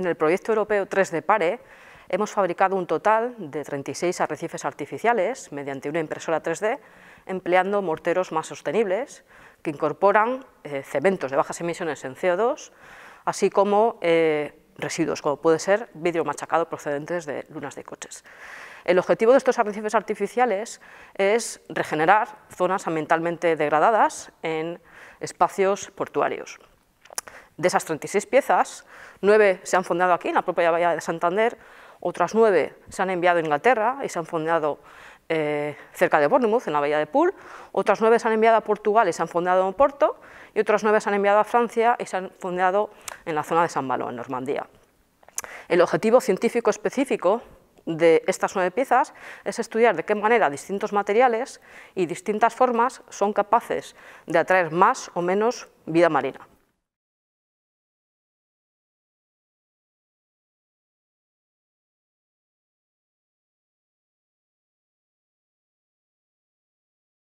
En el proyecto europeo 3D Pare hemos fabricado un total de 36 arrecifes artificiales mediante una impresora 3D empleando morteros más sostenibles que incorporan eh, cementos de bajas emisiones en CO2, así como eh, residuos, como puede ser vidrio machacado procedentes de lunas de coches. El objetivo de estos arrecifes artificiales es regenerar zonas ambientalmente degradadas en espacios portuarios. De esas 36 piezas, nueve se han fundado aquí, en la propia Bahía de Santander, otras nueve se han enviado a Inglaterra y se han fundado eh, cerca de Bournemouth, en la bahía de Poole, otras nueve se han enviado a Portugal y se han fundado en Porto, y otras nueve se han enviado a Francia y se han fundado en la zona de San Malo, en Normandía. El objetivo científico específico de estas nueve piezas es estudiar de qué manera distintos materiales y distintas formas son capaces de atraer más o menos vida marina.